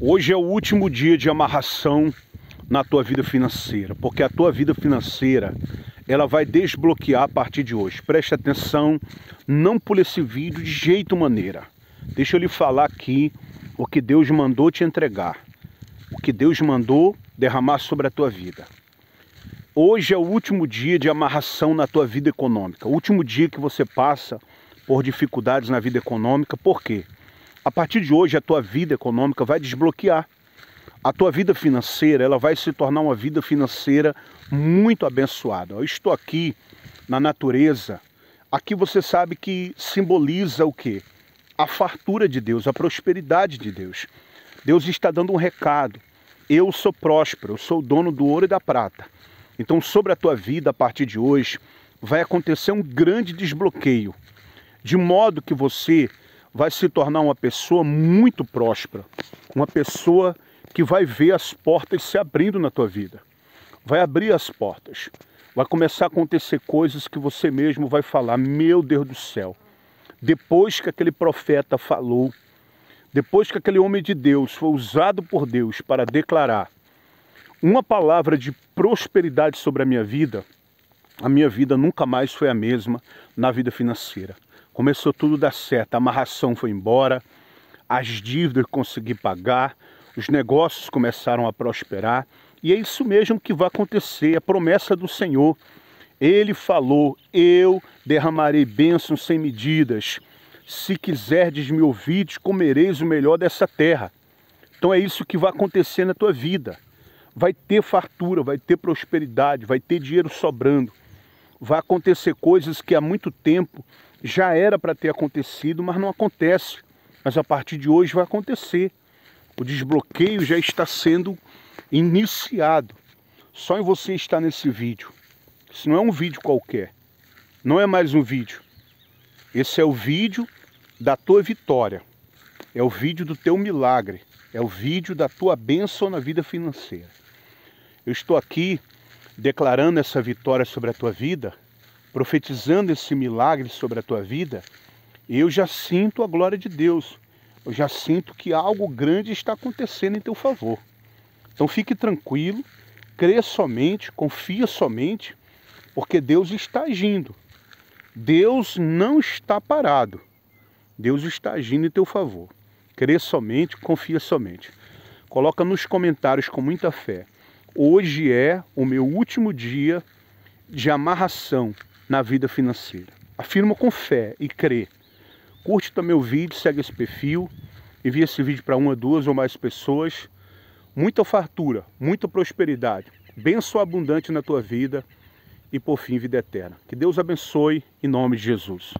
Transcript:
Hoje é o último dia de amarração na tua vida financeira, porque a tua vida financeira ela vai desbloquear a partir de hoje. Preste atenção, não pule esse vídeo de jeito maneira. Deixa eu lhe falar aqui o que Deus mandou te entregar, o que Deus mandou derramar sobre a tua vida. Hoje é o último dia de amarração na tua vida econômica, o último dia que você passa por dificuldades na vida econômica, por quê? A partir de hoje, a tua vida econômica vai desbloquear. A tua vida financeira, ela vai se tornar uma vida financeira muito abençoada. Eu estou aqui na natureza. Aqui você sabe que simboliza o quê? A fartura de Deus, a prosperidade de Deus. Deus está dando um recado. Eu sou próspero, eu sou dono do ouro e da prata. Então, sobre a tua vida a partir de hoje, vai acontecer um grande desbloqueio, de modo que você vai se tornar uma pessoa muito próspera, uma pessoa que vai ver as portas se abrindo na tua vida. Vai abrir as portas. Vai começar a acontecer coisas que você mesmo vai falar: "Meu Deus do céu". Depois que aquele profeta falou, depois que aquele homem de Deus foi usado por Deus para declarar uma palavra de prosperidade sobre a minha vida, a minha vida nunca mais foi a mesma na vida financeira começou tudo a dar certo. A amarração foi embora, as dívidas consegui pagar, os negócios começaram a prosperar. E é isso mesmo que vai acontecer, a promessa do Senhor. Ele falou: Eu derramarei bênçãos sem medidas. Se quiserdes me ouvir, comereis o melhor dessa terra. Então é isso que vai acontecer na tua vida. Vai ter fartura, vai ter prosperidade, vai ter dinheiro sobrando. Vai acontecer coisas que há muito tempo já era para ter acontecido, mas não acontece. Mas a partir de hoje vai acontecer. O desbloqueio já está sendo iniciado. Só em você estar nesse vídeo. Isso não é um vídeo qualquer. Não é mais um vídeo. Esse é o vídeo da tua vitória. É o vídeo do teu milagre. É o vídeo da tua bênção na vida financeira. Eu estou aqui declarando essa vitória sobre a tua vida profetizando esse milagre sobre a tua vida, eu já sinto a glória de Deus. Eu já sinto que algo grande está acontecendo em teu favor. Então fique tranquilo, crê somente, confia somente, porque Deus está agindo. Deus não está parado. Deus está agindo em teu favor. Crê somente, confia somente. Coloca nos comentários com muita fé. Hoje é o meu último dia de amarração, na vida financeira. Afirma com fé e crê. Curte também o vídeo, segue esse perfil, envia esse vídeo para uma, duas ou mais pessoas. Muita fartura, muita prosperidade, bênção abundante na tua vida e por fim vida eterna. Que Deus abençoe em nome de Jesus.